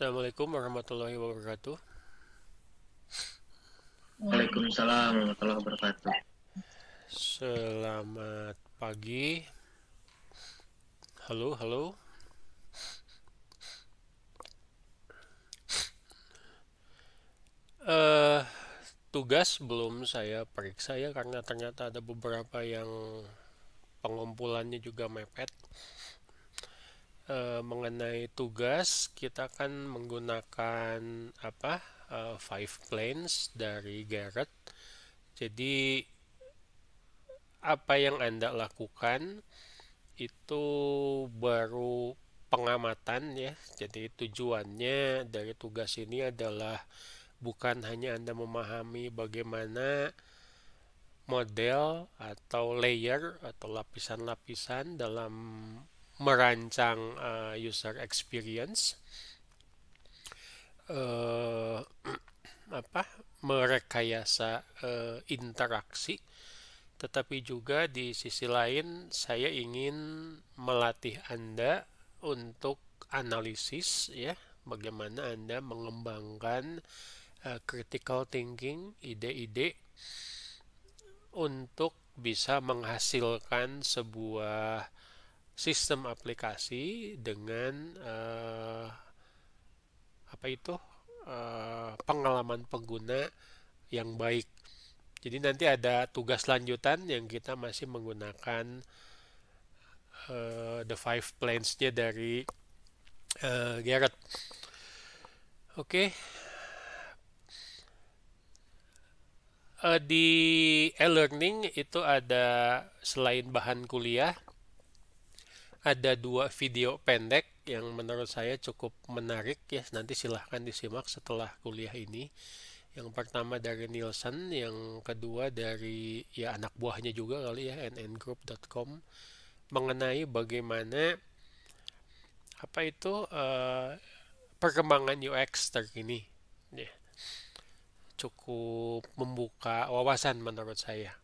Assalamualaikum warahmatullahi wabarakatuh. Waalaikumsalam warahmatullahi wabarakatuh. Selamat pagi. Halo, halo. Uh, tugas belum saya periksa ya karena ternyata ada beberapa yang pengumpulannya juga mepet e, mengenai tugas kita akan menggunakan apa e, five planes dari Garrett. Jadi apa yang anda lakukan itu baru pengamatan ya. Jadi tujuannya dari tugas ini adalah bukan hanya Anda memahami bagaimana model atau layer atau lapisan-lapisan dalam merancang uh, user experience, uh, apa merekayasa uh, interaksi, tetapi juga di sisi lain saya ingin melatih Anda untuk analisis ya bagaimana Anda mengembangkan uh, critical thinking, ide-ide untuk bisa menghasilkan sebuah sistem aplikasi dengan uh, apa itu uh, pengalaman pengguna yang baik. Jadi nanti ada tugas lanjutan yang kita masih menggunakan uh, the five plans dari uh, Garrett. Oke. Okay. di e-learning itu ada selain bahan kuliah ada dua video pendek yang menurut saya cukup menarik ya nanti silahkan disimak setelah kuliah ini yang pertama dari Nielsen yang kedua dari ya anak buahnya juga kali ya nngroup.com mengenai bagaimana apa itu uh, perkembangan UX terkini ya. cukup membuka wawasan menurut saya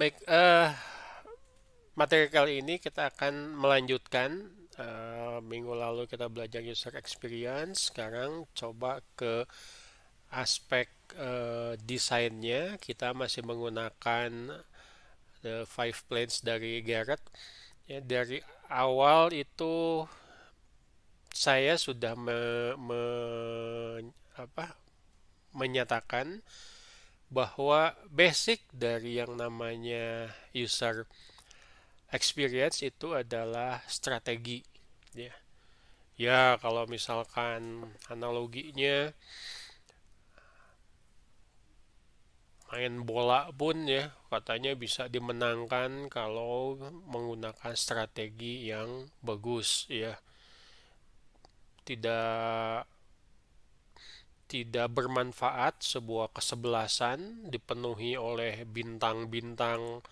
Baik, uh, materi kali ini kita akan melanjutkan uh, minggu lalu kita belajar user experience. Sekarang coba ke aspek uh, desainnya. Kita masih menggunakan the five planes dari Garrett. Ya, dari awal itu saya sudah me, me, apa, menyatakan bahwa basic dari yang namanya user experience itu adalah strategi ya ya kalau misalkan analoginya main bola pun ya katanya bisa dimenangkan kalau menggunakan strategi yang bagus ya tidak tidak bermanfaat, sebuah kesebelasan dipenuhi oleh bintang-bintang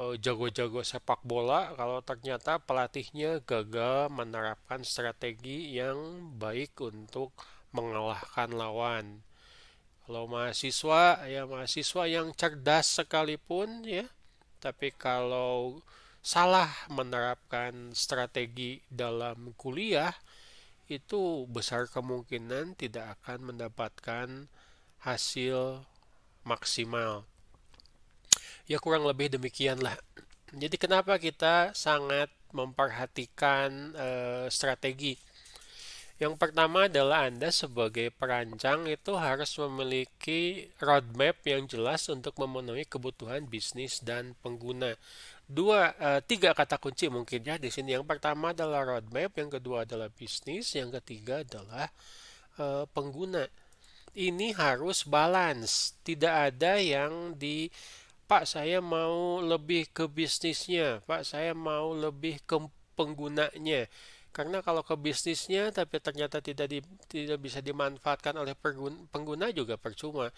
eh, jago-jago sepak bola kalau ternyata pelatihnya gagal menerapkan strategi yang baik untuk mengalahkan lawan. Kalau mahasiswa ya mahasiswa yang cerdas sekalipun ya, tapi kalau salah menerapkan strategi dalam kuliah itu besar kemungkinan tidak akan mendapatkan hasil maksimal. Ya kurang lebih demikianlah. Jadi kenapa kita sangat memperhatikan e, strategi? Yang pertama adalah Anda sebagai perancang itu harus memiliki roadmap yang jelas untuk memenuhi kebutuhan bisnis dan pengguna dua uh, tiga kata kunci mungkin ya di sini yang pertama adalah roadmap yang kedua adalah bisnis yang ketiga adalah uh, pengguna ini harus balance tidak ada yang di Pak saya mau lebih ke bisnisnya Pak saya mau lebih ke penggunanya karena kalau ke bisnisnya tapi ternyata tidak di, tidak bisa dimanfaatkan oleh pengguna juga percuma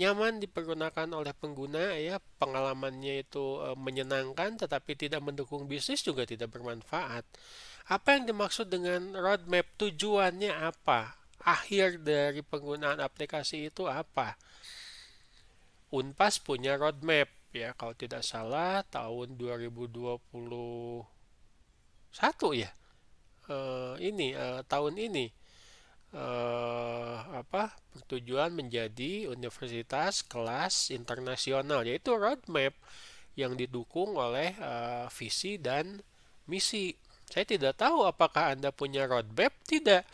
nyaman dipergunakan oleh pengguna ya pengalamannya itu e, menyenangkan tetapi tidak mendukung bisnis juga tidak bermanfaat apa yang dimaksud dengan roadmap tujuannya apa akhir dari penggunaan aplikasi itu apa Unpas punya roadmap ya kalau tidak salah tahun 2021 ya e, ini e, tahun ini eh, apa tujuan menjadi universitas kelas internasional yaitu roadmap yang didukung oleh eh, visi dan misi. Saya tidak tahu apakah Anda punya roadmap tidak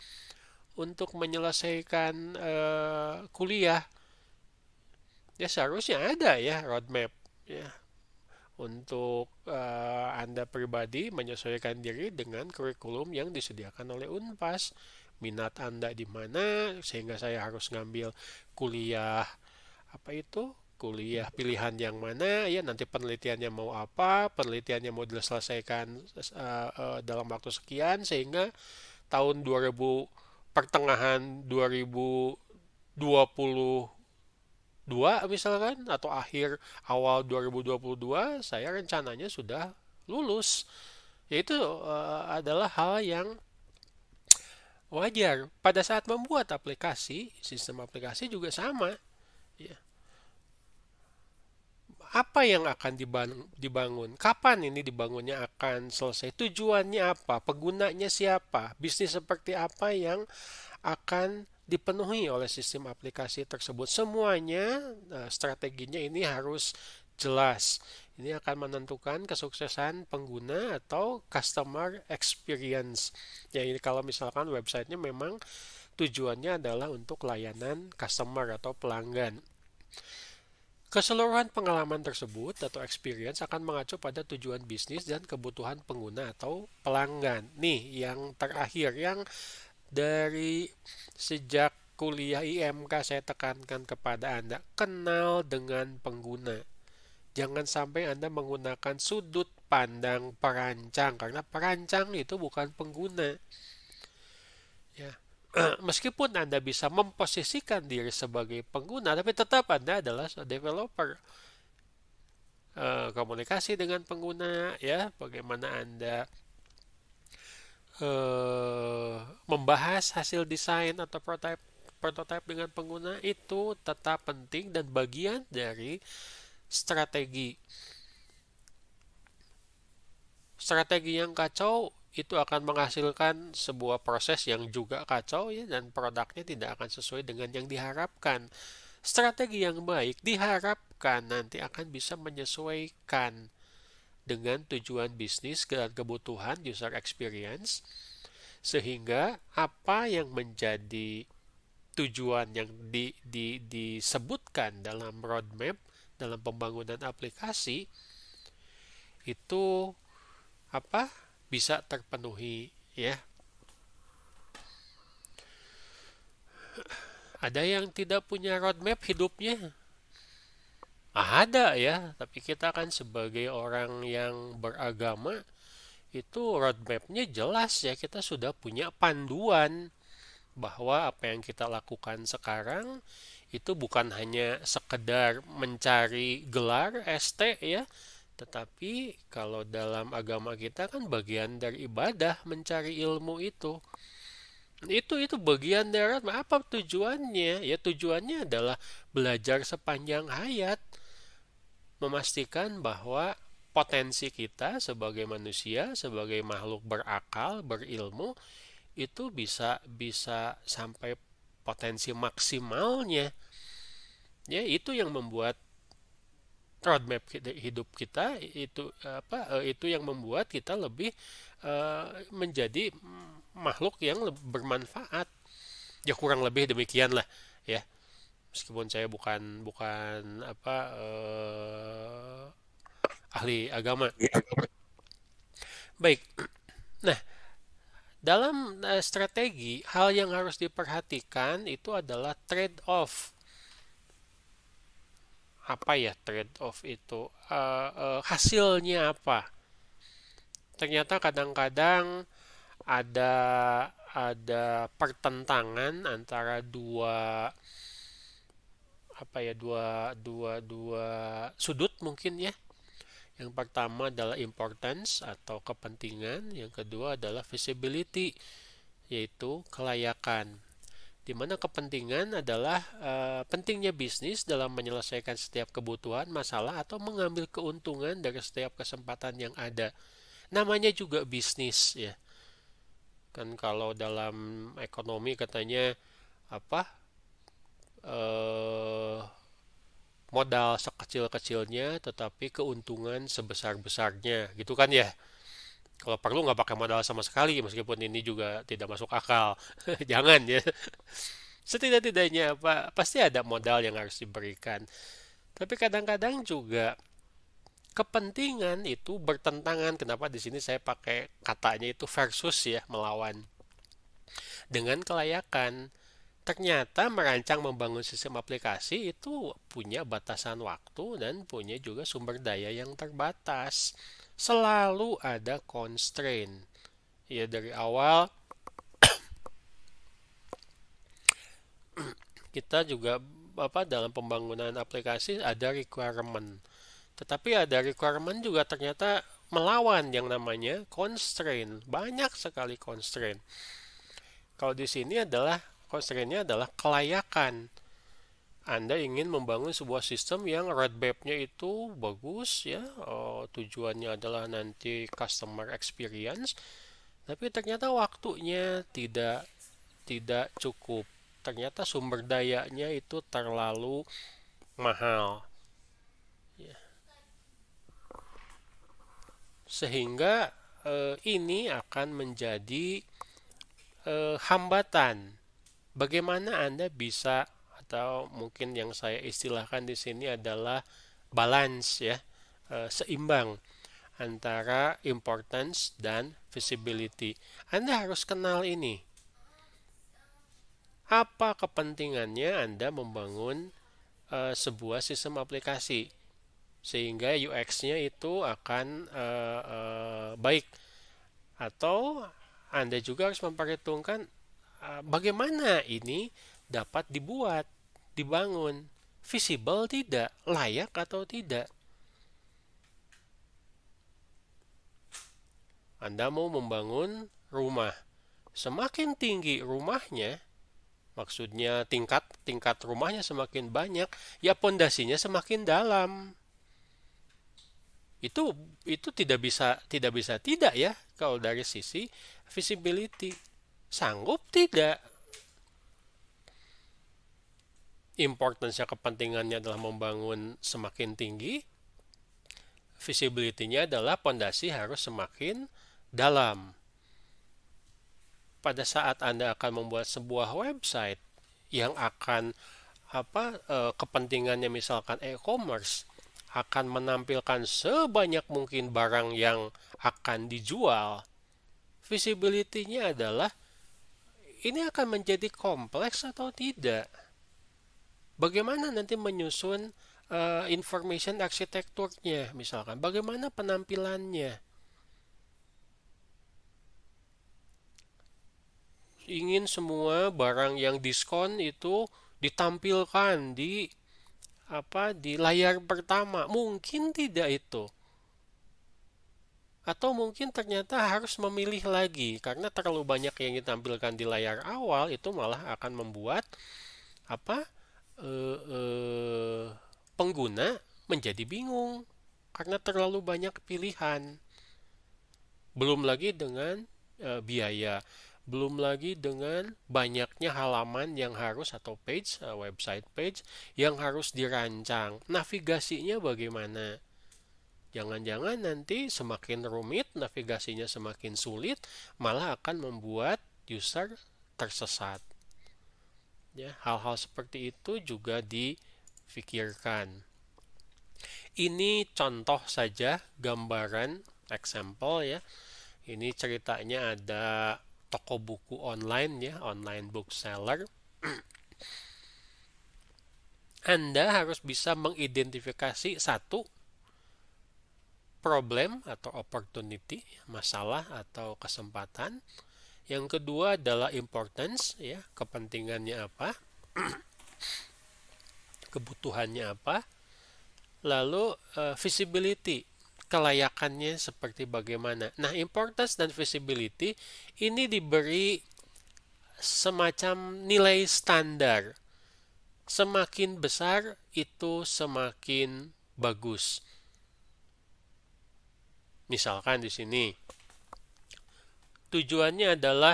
untuk menyelesaikan eh, kuliah. Ya seharusnya ada ya roadmap ya untuk uh, Anda pribadi menyesuaikan diri dengan kurikulum yang disediakan oleh Unpas minat Anda di mana sehingga saya harus ngambil kuliah apa itu kuliah pilihan yang mana ya nanti penelitiannya mau apa penelitiannya mau diselesaikan uh, uh, dalam waktu sekian sehingga tahun 2000 pertengahan 2022 misalkan atau akhir awal 2022 saya rencananya sudah lulus yaitu uh, adalah hal yang Wajar, pada saat membuat aplikasi, sistem aplikasi juga sama. Ya. Apa yang akan dibangun? Kapan ini dibangunnya akan selesai? Tujuannya apa? Penggunanya siapa? Bisnis seperti apa yang akan dipenuhi oleh sistem aplikasi tersebut? Semuanya nah, strateginya ini harus jelas. Ini akan menentukan kesuksesan pengguna atau customer experience. Ya, ini kalau misalkan websitenya memang tujuannya adalah untuk layanan customer atau pelanggan. Keseluruhan pengalaman tersebut atau experience akan mengacu pada tujuan bisnis dan kebutuhan pengguna atau pelanggan. Nih, yang terakhir yang dari sejak kuliah IMK saya tekankan kepada Anda, kenal dengan pengguna jangan sampai Anda menggunakan sudut pandang perancang karena perancang itu bukan pengguna. Ya. Meskipun Anda bisa memposisikan diri sebagai pengguna, tapi tetap Anda adalah developer. E, komunikasi dengan pengguna, ya, bagaimana Anda e, membahas hasil desain atau prototype, prototipe dengan pengguna itu tetap penting dan bagian dari strategi. Strategi yang kacau itu akan menghasilkan sebuah proses yang juga kacau ya dan produknya tidak akan sesuai dengan yang diharapkan. Strategi yang baik diharapkan nanti akan bisa menyesuaikan dengan tujuan bisnis dan kebutuhan user experience sehingga apa yang menjadi tujuan yang di, di, disebutkan dalam roadmap dalam pembangunan aplikasi itu apa bisa terpenuhi ya. Ada yang tidak punya roadmap hidupnya? Ada ya, tapi kita kan sebagai orang yang beragama itu roadmapnya jelas ya kita sudah punya panduan bahwa apa yang kita lakukan sekarang itu bukan hanya sekedar mencari gelar ST ya, tetapi kalau dalam agama kita kan bagian dari ibadah mencari ilmu itu. Itu itu bagian dari apa tujuannya? Ya tujuannya adalah belajar sepanjang hayat memastikan bahwa potensi kita sebagai manusia, sebagai makhluk berakal, berilmu itu bisa bisa sampai potensi maksimalnya ya itu yang membuat roadmap hidup kita itu apa eh, itu yang membuat kita lebih eh, menjadi makhluk yang bermanfaat ya kurang lebih demikian lah ya meskipun saya bukan bukan apa uh, ahli agama iya. baik nah dalam uh, strategi, hal yang harus diperhatikan itu adalah trade-off. Apa ya trade-off itu? Uh, uh, hasilnya apa? Ternyata kadang-kadang ada ada pertentangan antara dua apa ya dua dua dua sudut mungkin ya yang pertama adalah importance atau kepentingan, yang kedua adalah visibility yaitu kelayakan. Di mana kepentingan adalah e, pentingnya bisnis dalam menyelesaikan setiap kebutuhan, masalah atau mengambil keuntungan dari setiap kesempatan yang ada. Namanya juga bisnis ya. Kan kalau dalam ekonomi katanya apa? eh modal sekecil-kecilnya tetapi keuntungan sebesar-besarnya gitu kan ya kalau perlu nggak pakai modal sama sekali meskipun ini juga tidak masuk akal jangan ya setidak-tidaknya apa pasti ada modal yang harus diberikan tapi kadang-kadang juga kepentingan itu bertentangan kenapa di sini saya pakai katanya itu versus ya melawan dengan kelayakan ternyata merancang membangun sistem aplikasi itu punya batasan waktu dan punya juga sumber daya yang terbatas. Selalu ada constraint. Ya dari awal kita juga apa dalam pembangunan aplikasi ada requirement. Tetapi ada requirement juga ternyata melawan yang namanya constraint. Banyak sekali constraint. Kalau di sini adalah Constraint-nya adalah kelayakan. Anda ingin membangun sebuah sistem yang roadmap-nya itu bagus ya, oh, tujuannya adalah nanti customer experience, tapi ternyata waktunya tidak tidak cukup. Ternyata sumber dayanya itu terlalu mahal. Ya. Sehingga eh, ini akan menjadi eh, hambatan Bagaimana Anda bisa atau mungkin yang saya istilahkan di sini adalah balance ya, eh, seimbang antara importance dan visibility. Anda harus kenal ini. Apa kepentingannya Anda membangun e, sebuah sistem aplikasi sehingga UX-nya itu akan e, e, baik atau Anda juga harus memperhitungkan Ah, bagaimana ini dapat dibuat, dibangun, visible tidak, layak atau tidak. Anda mau membangun rumah. Semakin tinggi rumahnya, maksudnya tingkat tingkat rumahnya semakin banyak, ya pondasinya semakin dalam. Itu itu tidak bisa tidak bisa tidak ya kalau dari sisi visibility. Sanggup tidak? Importansnya kepentingannya adalah membangun semakin tinggi. Visibility-nya adalah pondasi harus semakin dalam. Pada saat Anda akan membuat sebuah website yang akan apa eh, kepentingannya misalkan e-commerce akan menampilkan sebanyak mungkin barang yang akan dijual. Visibility-nya adalah ini akan menjadi kompleks atau tidak? Bagaimana nanti menyusun uh, information arsitekturnya misalkan? Bagaimana penampilannya? Ingin semua barang yang diskon itu ditampilkan di apa di layar pertama. Mungkin tidak itu atau mungkin ternyata harus memilih lagi karena terlalu banyak yang ditampilkan di layar awal itu malah akan membuat apa e, e, pengguna menjadi bingung karena terlalu banyak pilihan belum lagi dengan e, biaya belum lagi dengan banyaknya halaman yang harus atau page website page yang harus dirancang navigasinya bagaimana Jangan-jangan nanti semakin rumit, navigasinya semakin sulit, malah akan membuat user tersesat. Ya, hal-hal seperti itu juga difikirkan. Ini contoh saja gambaran example ya. Ini ceritanya ada toko buku online ya, online bookseller. Anda harus bisa mengidentifikasi satu problem atau opportunity, masalah atau kesempatan. Yang kedua adalah importance ya, kepentingannya apa? kebutuhannya apa? Lalu uh, visibility, kelayakannya seperti bagaimana. Nah, importance dan visibility ini diberi semacam nilai standar. Semakin besar itu semakin bagus. Misalkan di sini tujuannya adalah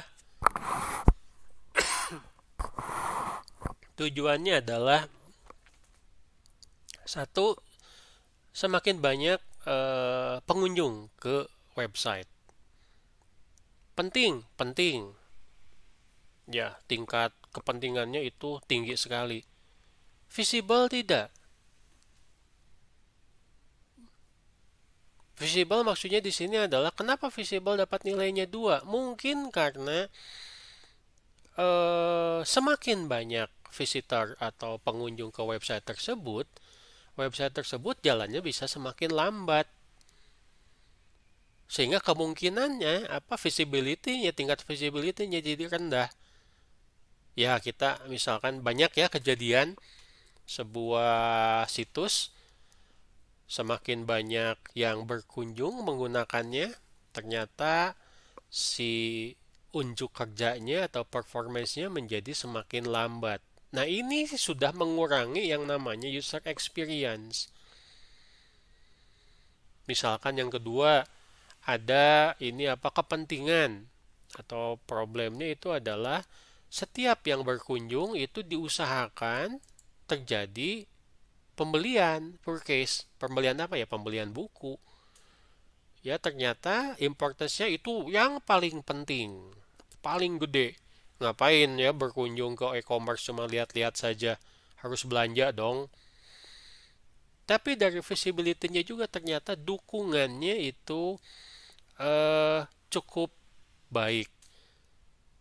tujuannya adalah satu semakin banyak e, pengunjung ke website penting penting ya tingkat kepentingannya itu tinggi sekali visible tidak Visible maksudnya di sini adalah kenapa visible dapat nilainya dua? Mungkin karena uh, semakin banyak visitor atau pengunjung ke website tersebut, website tersebut jalannya bisa semakin lambat. Sehingga kemungkinannya apa visibility-nya tingkat visibility-nya jadi rendah. Ya, kita misalkan banyak ya kejadian sebuah situs semakin banyak yang berkunjung menggunakannya, ternyata si unjuk kerjanya atau performance-nya menjadi semakin lambat. Nah, ini sudah mengurangi yang namanya user experience. Misalkan yang kedua, ada ini apa kepentingan atau problemnya itu adalah setiap yang berkunjung itu diusahakan terjadi pembelian per case pembelian apa ya pembelian buku ya ternyata importance-nya itu yang paling penting paling gede ngapain ya berkunjung ke e-commerce cuma lihat-lihat saja harus belanja dong tapi dari visibility-nya juga ternyata dukungannya itu eh, cukup baik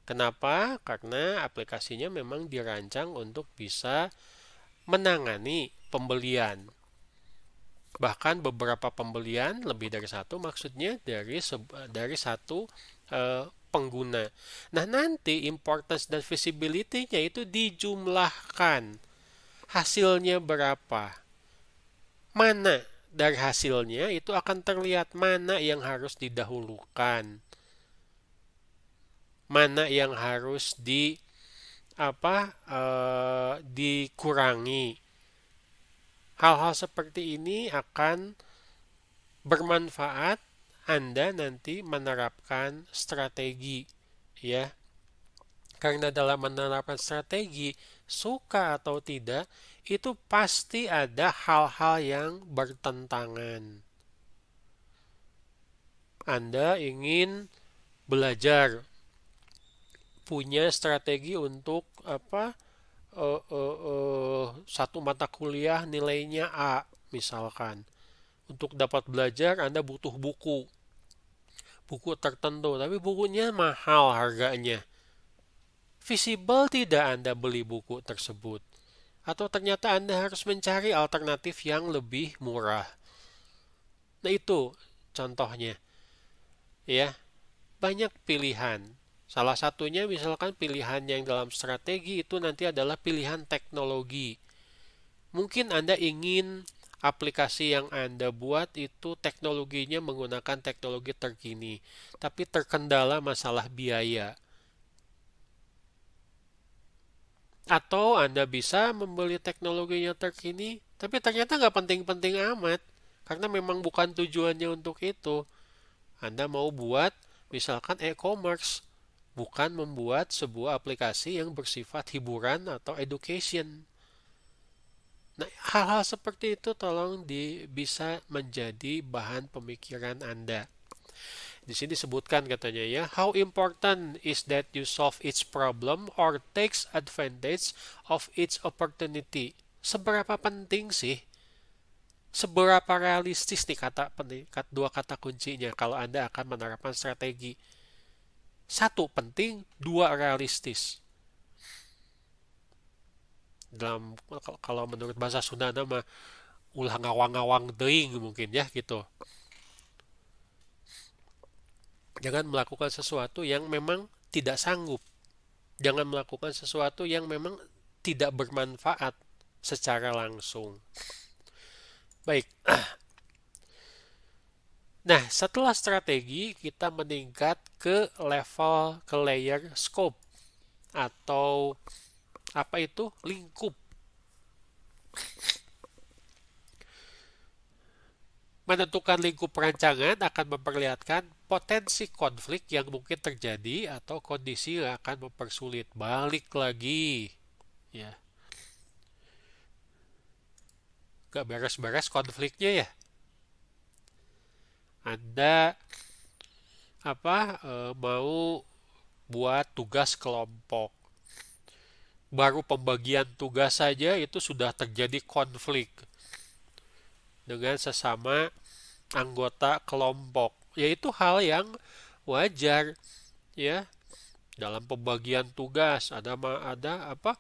kenapa karena aplikasinya memang dirancang untuk bisa menangani pembelian. Bahkan beberapa pembelian, lebih dari satu maksudnya dari dari satu eh, pengguna. Nah, nanti importance dan visibility-nya itu dijumlahkan. Hasilnya berapa? Mana dari hasilnya itu akan terlihat mana yang harus didahulukan. Mana yang harus di apa eh, dikurangi Hal-hal seperti ini akan bermanfaat Anda nanti menerapkan strategi ya. Karena dalam menerapkan strategi, suka atau tidak, itu pasti ada hal-hal yang bertentangan. Anda ingin belajar punya strategi untuk apa? uh, uh, uh, satu mata kuliah nilainya A misalkan. Untuk dapat belajar Anda butuh buku. Buku tertentu, tapi bukunya mahal harganya. Visible tidak Anda beli buku tersebut. Atau ternyata Anda harus mencari alternatif yang lebih murah. Nah itu contohnya. Ya, banyak pilihan Salah satunya misalkan pilihan yang dalam strategi itu nanti adalah pilihan teknologi. Mungkin Anda ingin aplikasi yang Anda buat itu teknologinya menggunakan teknologi terkini, tapi terkendala masalah biaya. Atau Anda bisa membeli teknologinya terkini, tapi ternyata nggak penting-penting amat, karena memang bukan tujuannya untuk itu. Anda mau buat misalkan e-commerce, bukan membuat sebuah aplikasi yang bersifat hiburan atau education. Nah, hal-hal seperti itu tolong di, bisa menjadi bahan pemikiran Anda. Di sini disebutkan katanya ya, how important is that you solve its problem or takes advantage of its opportunity. Seberapa penting sih? Seberapa realistis nih kata dua kata kuncinya kalau Anda akan menerapkan strategi satu penting, dua realistis. Dalam kalau menurut bahasa Sunda nama ulah ngawang-ngawang deing mungkin ya gitu. Jangan melakukan sesuatu yang memang tidak sanggup. Jangan melakukan sesuatu yang memang tidak bermanfaat secara langsung. Baik, Nah, setelah strategi, kita meningkat ke level, ke layer scope, atau apa itu lingkup. Menentukan lingkup perancangan akan memperlihatkan potensi konflik yang mungkin terjadi atau kondisi yang akan mempersulit. Balik lagi. Ya. Gak beres-beres konfliknya ya. Anda apa e, mau buat tugas kelompok. Baru pembagian tugas saja itu sudah terjadi konflik dengan sesama anggota kelompok, yaitu hal yang wajar ya. Dalam pembagian tugas ada ada apa?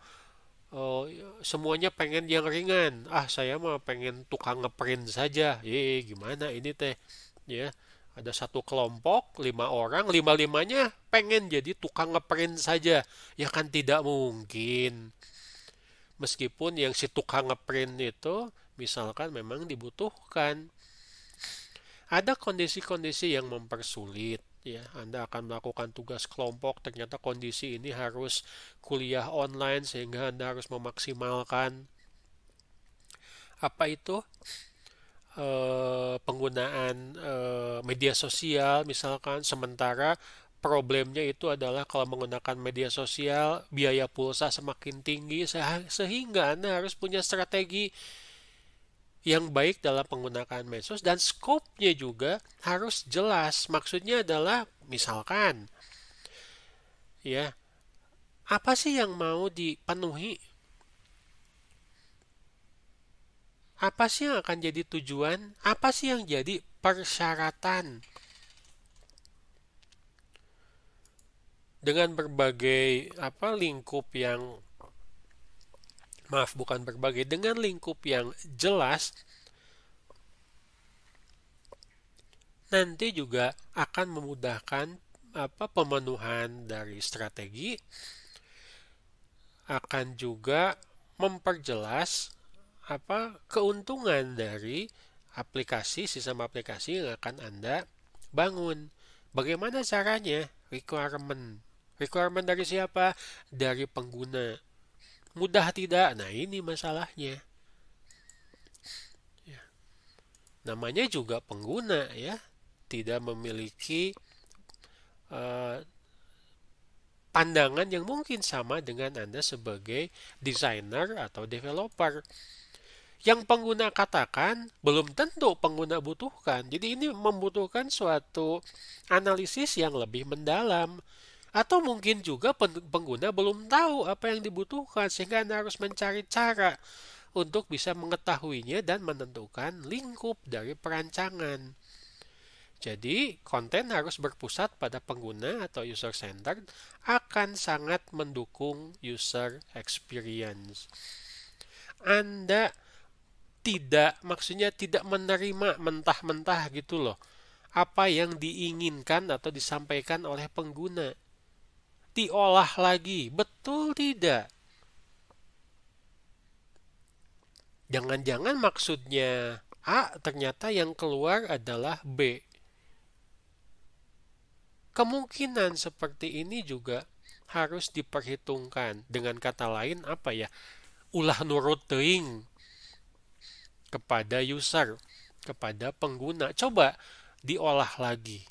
Oh, semuanya pengen yang ringan. Ah, saya mau pengen tukang ngeprint saja. ye gimana ini teh? ya ada satu kelompok lima orang lima limanya pengen jadi tukang ngeprint saja ya kan tidak mungkin meskipun yang si tukang ngeprint itu misalkan memang dibutuhkan ada kondisi-kondisi yang mempersulit ya Anda akan melakukan tugas kelompok ternyata kondisi ini harus kuliah online sehingga Anda harus memaksimalkan apa itu Eh, penggunaan eh, media sosial misalkan sementara problemnya itu adalah kalau menggunakan media sosial biaya pulsa semakin tinggi sehingga Anda harus punya strategi yang baik dalam penggunaan medsos dan skopnya juga harus jelas. Maksudnya adalah misalkan ya apa sih yang mau dipenuhi Apa sih yang akan jadi tujuan? Apa sih yang jadi persyaratan? Dengan berbagai apa lingkup yang maaf bukan berbagai dengan lingkup yang jelas nanti juga akan memudahkan apa pemenuhan dari strategi akan juga memperjelas apa keuntungan dari aplikasi sistem aplikasi yang akan Anda bangun. Bagaimana caranya? Requirement. Requirement dari siapa? Dari pengguna. Mudah tidak? Nah, ini masalahnya. Ya. Namanya juga pengguna ya, tidak memiliki uh, pandangan yang mungkin sama dengan Anda sebagai desainer atau developer yang pengguna katakan belum tentu pengguna butuhkan. Jadi ini membutuhkan suatu analisis yang lebih mendalam atau mungkin juga pengguna belum tahu apa yang dibutuhkan sehingga Anda harus mencari cara untuk bisa mengetahuinya dan menentukan lingkup dari perancangan. Jadi, konten harus berpusat pada pengguna atau user centered akan sangat mendukung user experience. Anda tidak maksudnya tidak menerima mentah-mentah gitu loh apa yang diinginkan atau disampaikan oleh pengguna diolah lagi betul tidak jangan-jangan maksudnya A ternyata yang keluar adalah B kemungkinan seperti ini juga harus diperhitungkan dengan kata lain apa ya ulah nurut teing kepada user, kepada pengguna. Coba diolah lagi.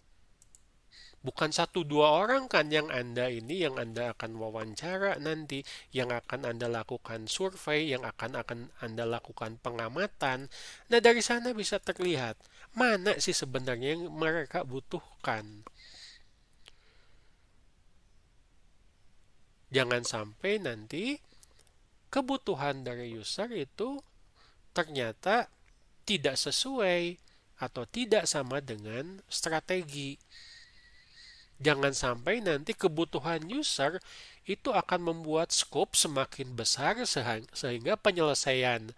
Bukan satu dua orang kan yang Anda ini, yang Anda akan wawancara nanti, yang akan Anda lakukan survei, yang akan akan Anda lakukan pengamatan. Nah dari sana bisa terlihat mana sih sebenarnya yang mereka butuhkan. Jangan sampai nanti kebutuhan dari user itu ternyata tidak sesuai atau tidak sama dengan strategi. Jangan sampai nanti kebutuhan user itu akan membuat scope semakin besar sehingga penyelesaian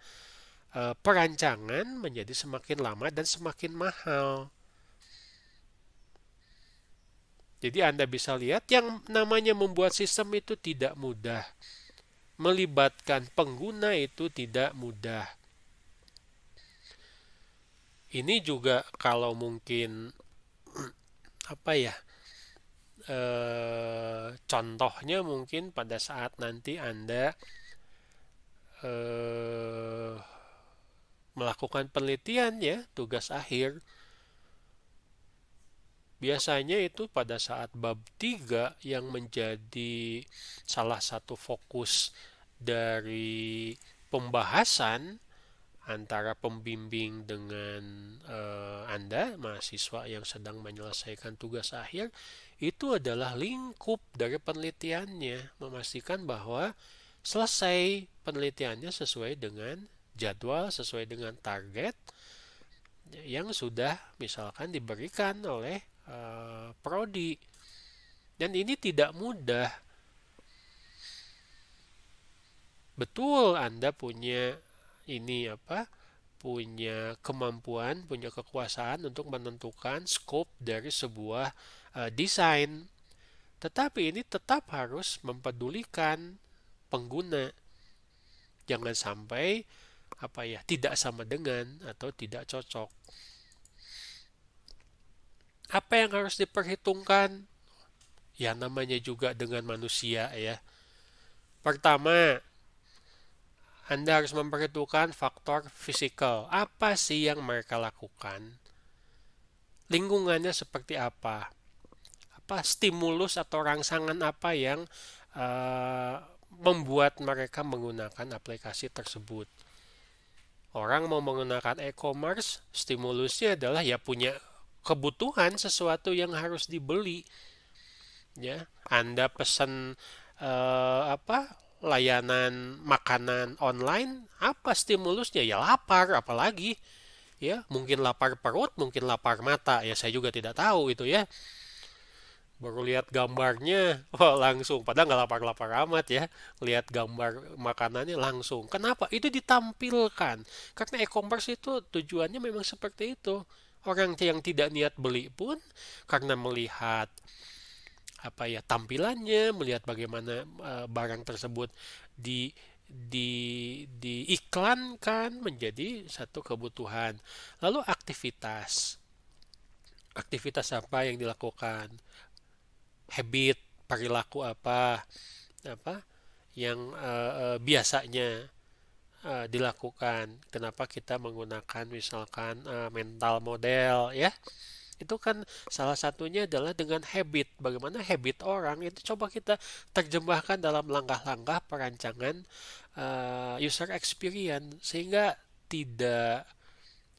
e, perancangan menjadi semakin lama dan semakin mahal. Jadi Anda bisa lihat yang namanya membuat sistem itu tidak mudah. Melibatkan pengguna itu tidak mudah ini juga kalau mungkin apa ya e, contohnya mungkin pada saat nanti anda e, melakukan penelitian ya tugas akhir biasanya itu pada saat bab 3 yang menjadi salah satu fokus dari pembahasan antara pembimbing dengan e, Anda, mahasiswa yang sedang menyelesaikan tugas akhir, itu adalah lingkup dari penelitiannya, memastikan bahwa selesai penelitiannya sesuai dengan jadwal, sesuai dengan target yang sudah misalkan diberikan oleh e, prodi. Dan ini tidak mudah. Betul Anda punya ini apa punya kemampuan, punya kekuasaan untuk menentukan scope dari sebuah uh, desain. Tetapi ini tetap harus mempedulikan pengguna. Jangan sampai apa ya, tidak sama dengan atau tidak cocok. Apa yang harus diperhitungkan? Ya namanya juga dengan manusia ya. Pertama, anda harus memperhitungkan faktor fisikal. Apa sih yang mereka lakukan? Lingkungannya seperti apa? Apa stimulus atau rangsangan apa yang uh, membuat mereka menggunakan aplikasi tersebut? Orang mau menggunakan e-commerce, stimulusnya adalah ya punya kebutuhan sesuatu yang harus dibeli. Ya, Anda pesan uh, eh, apa layanan makanan online apa stimulusnya ya lapar apalagi ya mungkin lapar perut mungkin lapar mata ya saya juga tidak tahu itu ya baru lihat gambarnya oh langsung padahal nggak lapar-lapar amat ya lihat gambar makanannya langsung kenapa itu ditampilkan karena e-commerce itu tujuannya memang seperti itu orang yang tidak niat beli pun karena melihat apa ya tampilannya, melihat bagaimana uh, barang tersebut di di diiklankan menjadi satu kebutuhan. Lalu aktivitas. Aktivitas apa yang dilakukan? Habit, perilaku apa? Apa yang uh, uh, biasanya uh, dilakukan? Kenapa kita menggunakan misalkan uh, mental model ya? Itu kan salah satunya adalah dengan habit. Bagaimana habit orang itu coba kita terjemahkan dalam langkah-langkah perancangan uh, user experience sehingga tidak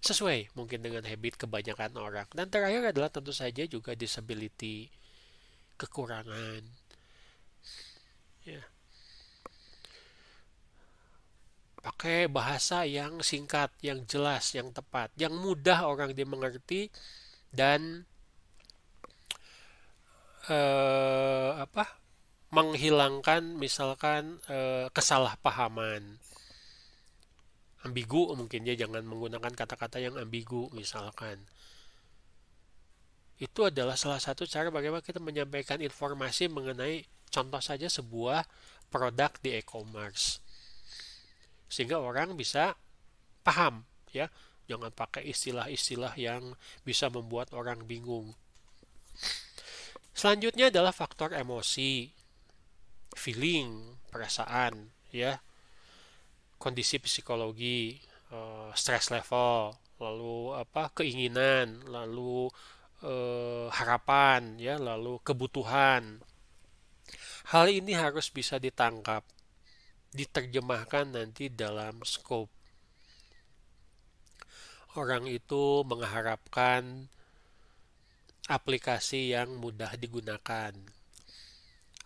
sesuai mungkin dengan habit kebanyakan orang. Dan terakhir adalah tentu saja juga disability kekurangan. Ya. Pakai bahasa yang singkat, yang jelas, yang tepat, yang mudah orang dimengerti, dan uh, apa menghilangkan misalkan uh, kesalahpahaman ambigu mungkin ya jangan menggunakan kata-kata yang ambigu misalkan itu adalah salah satu cara bagaimana kita menyampaikan informasi mengenai contoh saja sebuah produk di e-commerce sehingga orang bisa paham ya Jangan pakai istilah-istilah yang bisa membuat orang bingung. Selanjutnya adalah faktor emosi, feeling, perasaan, ya, kondisi psikologi, eh, stress level, lalu apa keinginan, lalu eh, harapan, ya, lalu kebutuhan. Hal ini harus bisa ditangkap, diterjemahkan nanti dalam scope orang itu mengharapkan aplikasi yang mudah digunakan,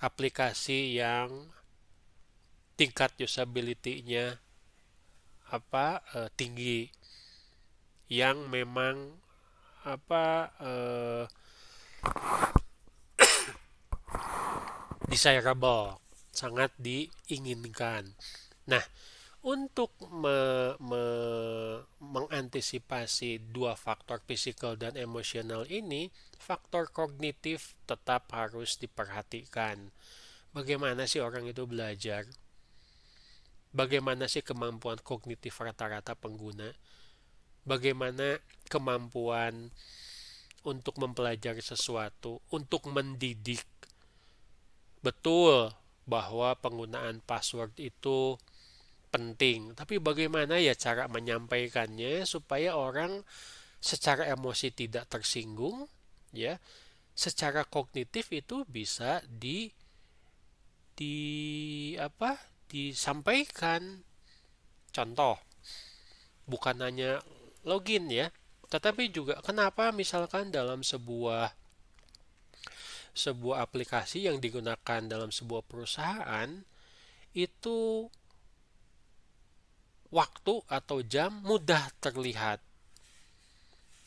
aplikasi yang tingkat usability-nya apa e, tinggi, yang memang apa e, desirable, sangat diinginkan. Nah, untuk me, me, mengantisipasi dua faktor fisikal dan emosional ini, faktor kognitif tetap harus diperhatikan. Bagaimana sih orang itu belajar? Bagaimana sih kemampuan kognitif rata-rata pengguna? Bagaimana kemampuan untuk mempelajari sesuatu, untuk mendidik? Betul bahwa penggunaan password itu penting. Tapi bagaimana ya cara menyampaikannya supaya orang secara emosi tidak tersinggung, ya. Secara kognitif itu bisa di di apa? disampaikan. Contoh bukan hanya login ya, tetapi juga kenapa misalkan dalam sebuah sebuah aplikasi yang digunakan dalam sebuah perusahaan itu waktu atau jam mudah terlihat.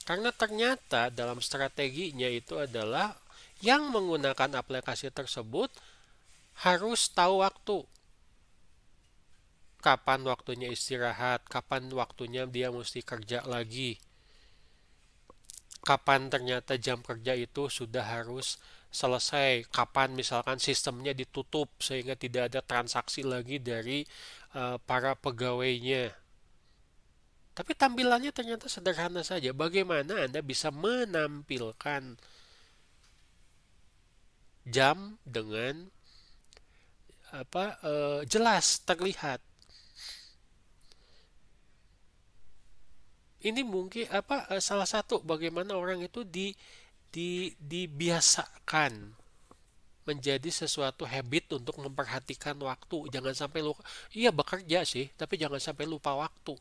Karena ternyata dalam strateginya itu adalah yang menggunakan aplikasi tersebut harus tahu waktu. Kapan waktunya istirahat, kapan waktunya dia mesti kerja lagi. Kapan ternyata jam kerja itu sudah harus selesai, kapan misalkan sistemnya ditutup sehingga tidak ada transaksi lagi dari uh, para pegawainya. Tapi tampilannya ternyata sederhana saja. Bagaimana Anda bisa menampilkan jam dengan apa uh, jelas terlihat? Ini mungkin apa eh, salah satu bagaimana orang itu di di dibiasakan menjadi sesuatu habit untuk memperhatikan waktu. Jangan sampai lupa, iya bekerja sih, tapi jangan sampai lupa waktu.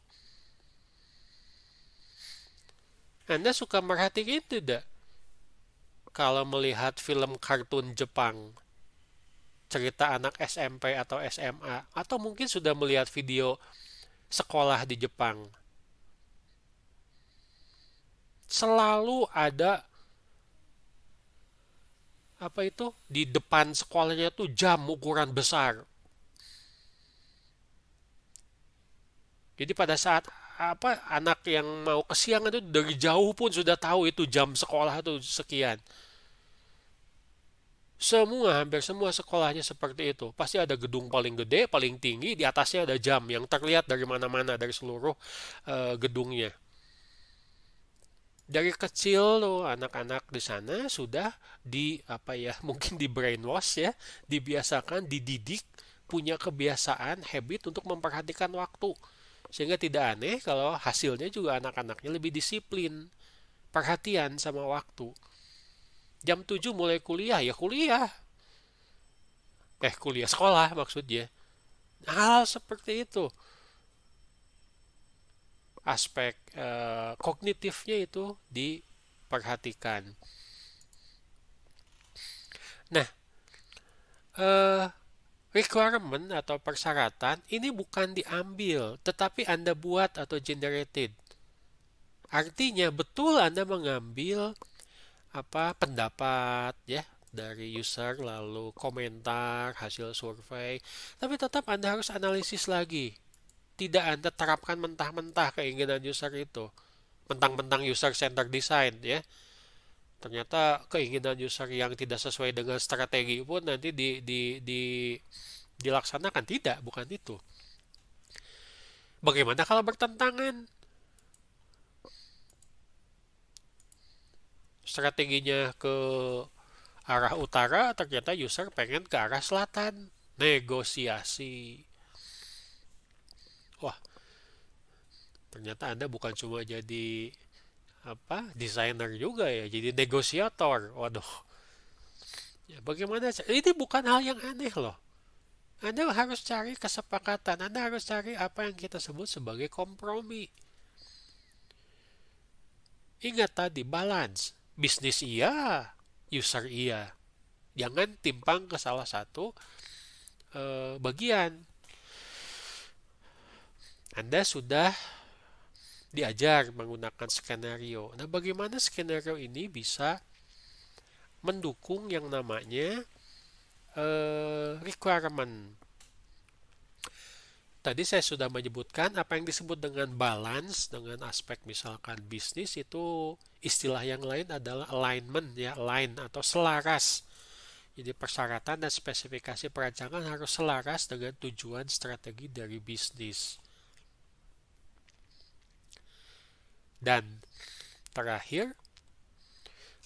Anda suka merhatiin tidak? Kalau melihat film kartun Jepang, cerita anak SMP atau SMA, atau mungkin sudah melihat video sekolah di Jepang. Selalu ada apa itu di depan sekolahnya tuh jam ukuran besar. Jadi pada saat apa anak yang mau kesiangan itu dari jauh pun sudah tahu itu jam sekolah itu sekian. Semua hampir semua sekolahnya seperti itu. Pasti ada gedung paling gede, paling tinggi, di atasnya ada jam yang terlihat dari mana-mana dari seluruh uh, gedungnya dari kecil loh anak-anak di sana sudah di apa ya mungkin di brainwash ya dibiasakan dididik punya kebiasaan habit untuk memperhatikan waktu sehingga tidak aneh kalau hasilnya juga anak-anaknya lebih disiplin perhatian sama waktu jam 7 mulai kuliah ya kuliah eh kuliah sekolah maksudnya hal seperti itu aspek uh, kognitifnya itu diperhatikan. Nah, uh, requirement atau persyaratan ini bukan diambil, tetapi Anda buat atau generated. Artinya betul Anda mengambil apa pendapat ya dari user lalu komentar hasil survei, tapi tetap Anda harus analisis lagi tidak Anda terapkan mentah-mentah keinginan user itu. Mentang-mentang user center design ya. Ternyata keinginan user yang tidak sesuai dengan strategi pun nanti di, di, di dilaksanakan tidak, bukan itu. Bagaimana kalau bertentangan? Strateginya ke arah utara, ternyata user pengen ke arah selatan. Negosiasi wah ternyata anda bukan cuma jadi apa desainer juga ya jadi negosiator waduh ya bagaimana ini bukan hal yang aneh loh anda harus cari kesepakatan anda harus cari apa yang kita sebut sebagai kompromi ingat tadi balance bisnis iya user iya jangan timpang ke salah satu eh, bagian anda sudah diajar menggunakan skenario. Nah, bagaimana skenario ini bisa mendukung yang namanya uh, requirement? Tadi saya sudah menyebutkan apa yang disebut dengan balance dengan aspek misalkan bisnis itu istilah yang lain adalah alignment ya, line atau selaras. Jadi persyaratan dan spesifikasi perancangan harus selaras dengan tujuan strategi dari bisnis. Dan terakhir,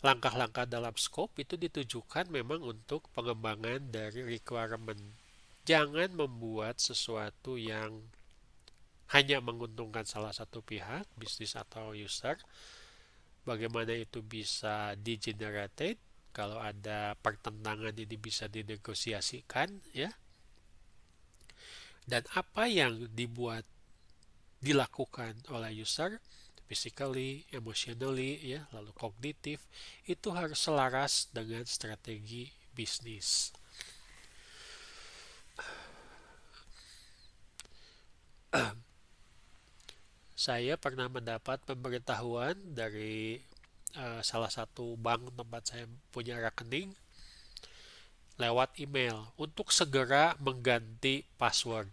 langkah-langkah dalam scope itu ditujukan memang untuk pengembangan dari requirement. Jangan membuat sesuatu yang hanya menguntungkan salah satu pihak, bisnis atau user. Bagaimana itu bisa degenerated? Kalau ada pertentangan ini bisa dinegosiasikan, ya. Dan apa yang dibuat dilakukan oleh user physically, emotionally, ya, lalu kognitif, itu harus selaras dengan strategi bisnis. saya pernah mendapat pemberitahuan dari uh, salah satu bank tempat saya punya rekening lewat email untuk segera mengganti password.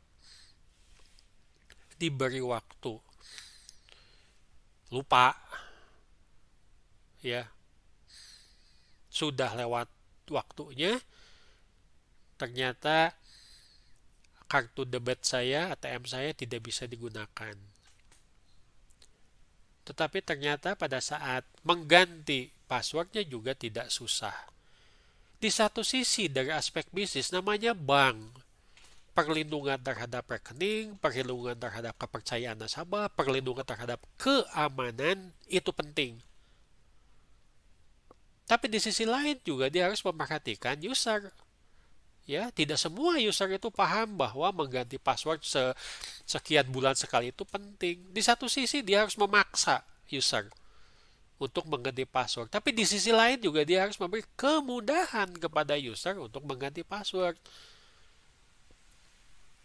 Diberi waktu lupa ya sudah lewat waktunya ternyata kartu debit saya ATM saya tidak bisa digunakan tetapi ternyata pada saat mengganti passwordnya juga tidak susah di satu sisi dari aspek bisnis namanya bank perlindungan terhadap rekening, perlindungan terhadap kepercayaan nasabah, perlindungan terhadap keamanan itu penting. Tapi di sisi lain juga dia harus memperhatikan user. Ya, tidak semua user itu paham bahwa mengganti password sekian bulan sekali itu penting. Di satu sisi dia harus memaksa user untuk mengganti password. Tapi di sisi lain juga dia harus memberi kemudahan kepada user untuk mengganti password.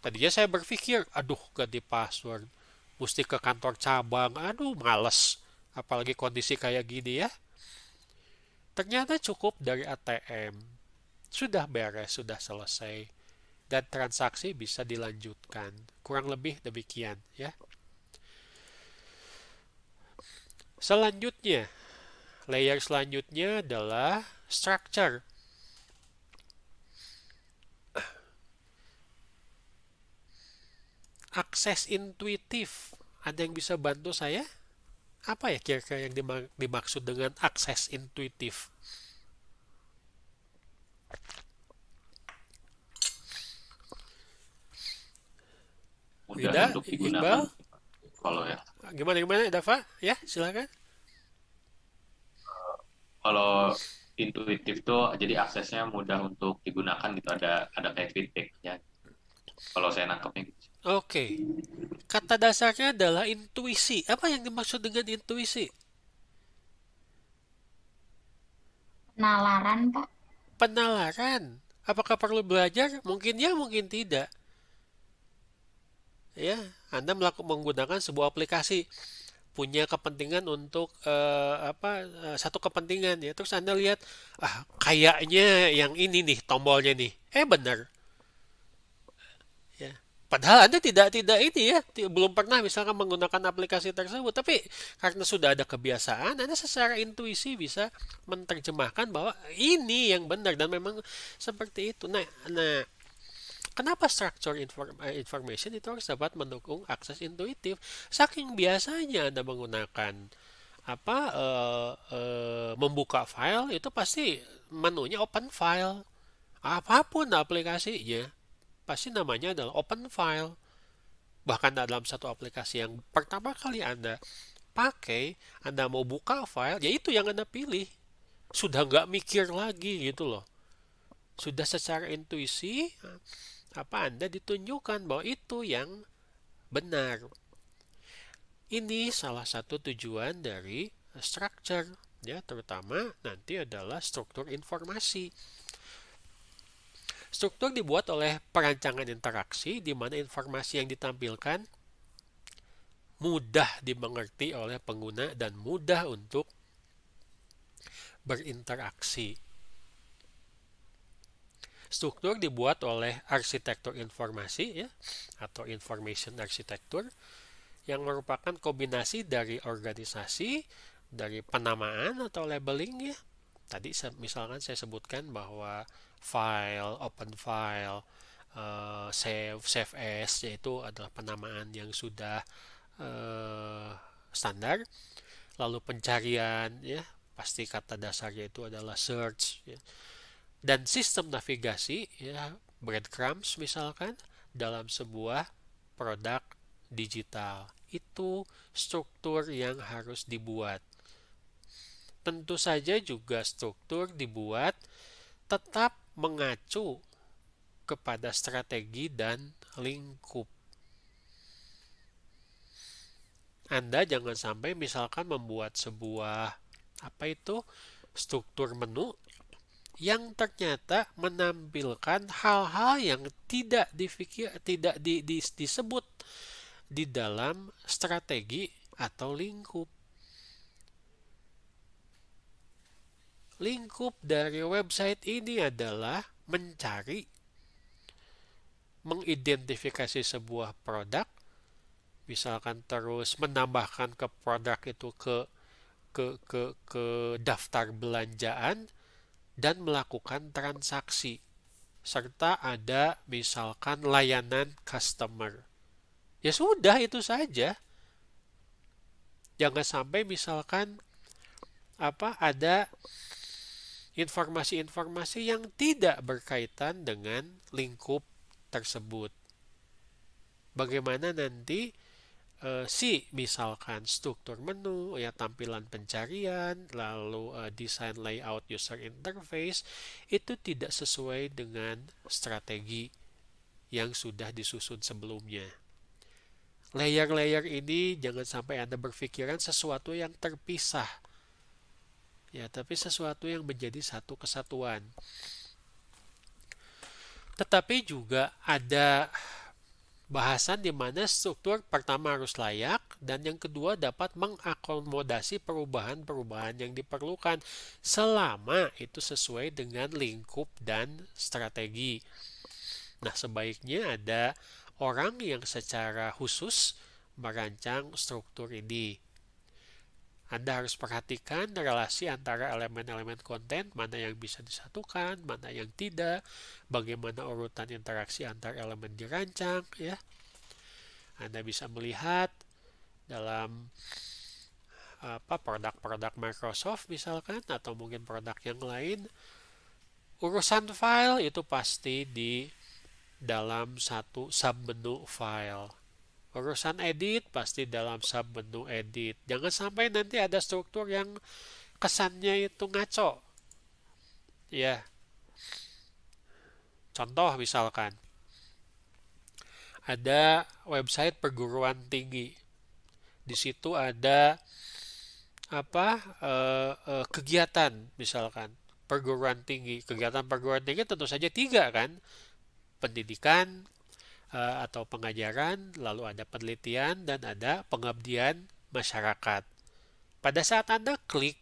Tadinya saya berpikir, aduh ganti password, mesti ke kantor cabang, aduh males, apalagi kondisi kayak gini ya. Ternyata cukup dari ATM, sudah beres, sudah selesai, dan transaksi bisa dilanjutkan. Kurang lebih demikian ya. Selanjutnya, layer selanjutnya adalah structure. akses intuitif. Ada yang bisa bantu saya? Apa ya kira-kira yang dimaksud dengan akses intuitif? Mudah untuk digunakan. Iqbal? Kalau ya. Ah, gimana gimana Dafa? Ya, silakan. Eh, kalau intuitif tuh jadi aksesnya mudah untuk digunakan gitu ada ada kayak feedbacknya. Kalau saya nangkepnya gitu. Oke. Kata dasarnya adalah intuisi. Apa yang dimaksud dengan intuisi? Penalaran, Pak. Penalaran. Apakah perlu belajar? Mungkin ya, mungkin tidak. Ya, Anda melakukan menggunakan sebuah aplikasi punya kepentingan untuk uh, apa uh, satu kepentingan ya terus anda lihat ah kayaknya yang ini nih tombolnya nih eh benar Padahal Anda tidak tidak ini ya, belum pernah misalkan menggunakan aplikasi tersebut, tapi karena sudah ada kebiasaan, Anda secara intuisi bisa menerjemahkan bahwa ini yang benar dan memang seperti itu. Nah, nah kenapa structure inform, eh, information itu harus dapat mendukung akses intuitif? Saking biasanya Anda menggunakan apa uh, uh, membuka file itu pasti menunya open file apapun aplikasinya pasti namanya adalah open file. Bahkan dalam satu aplikasi yang pertama kali Anda pakai, Anda mau buka file, ya itu yang Anda pilih. Sudah nggak mikir lagi gitu loh. Sudah secara intuisi, apa Anda ditunjukkan bahwa itu yang benar. Ini salah satu tujuan dari structure, ya terutama nanti adalah struktur informasi. Struktur dibuat oleh perancangan interaksi di mana informasi yang ditampilkan mudah dimengerti oleh pengguna dan mudah untuk berinteraksi. Struktur dibuat oleh arsitektur informasi ya atau information architecture yang merupakan kombinasi dari organisasi, dari penamaan atau labeling ya. Tadi misalkan saya sebutkan bahwa file, open file, uh, save, save as yaitu adalah penamaan yang sudah uh, standar. Lalu pencarian ya, pasti kata dasarnya itu adalah search ya. Dan sistem navigasi ya, breadcrumbs misalkan dalam sebuah produk digital. Itu struktur yang harus dibuat. Tentu saja juga struktur dibuat tetap mengacu kepada strategi dan lingkup. Anda jangan sampai misalkan membuat sebuah apa itu struktur menu yang ternyata menampilkan hal-hal yang tidak difikir tidak di, di, disebut di dalam strategi atau lingkup. lingkup dari website ini adalah mencari, mengidentifikasi sebuah produk, misalkan terus menambahkan ke produk itu ke ke ke ke daftar belanjaan dan melakukan transaksi serta ada misalkan layanan customer. Ya sudah itu saja. Jangan sampai misalkan apa ada informasi-informasi yang tidak berkaitan dengan lingkup tersebut. Bagaimana nanti e, si misalkan struktur menu, ya tampilan pencarian, lalu e, desain layout user interface itu tidak sesuai dengan strategi yang sudah disusun sebelumnya. Layer-layer ini jangan sampai Anda berpikiran sesuatu yang terpisah ya tapi sesuatu yang menjadi satu kesatuan tetapi juga ada bahasan di mana struktur pertama harus layak dan yang kedua dapat mengakomodasi perubahan-perubahan yang diperlukan selama itu sesuai dengan lingkup dan strategi. Nah, sebaiknya ada orang yang secara khusus merancang struktur ini. Anda harus perhatikan relasi antara elemen-elemen konten, mana yang bisa disatukan, mana yang tidak, bagaimana urutan interaksi antar elemen dirancang, ya. Anda bisa melihat dalam apa produk-produk Microsoft misalkan atau mungkin produk yang lain urusan file itu pasti di dalam satu submenu file Urusan edit pasti dalam submenu edit. Jangan sampai nanti ada struktur yang kesannya itu ngaco. Ya. Contoh misalkan ada website perguruan tinggi. Di situ ada apa eh, eh, kegiatan misalkan perguruan tinggi. Kegiatan perguruan tinggi tentu saja tiga kan, pendidikan, Eh, atau pengajaran, lalu ada penelitian, dan ada pengabdian masyarakat. Pada saat Anda klik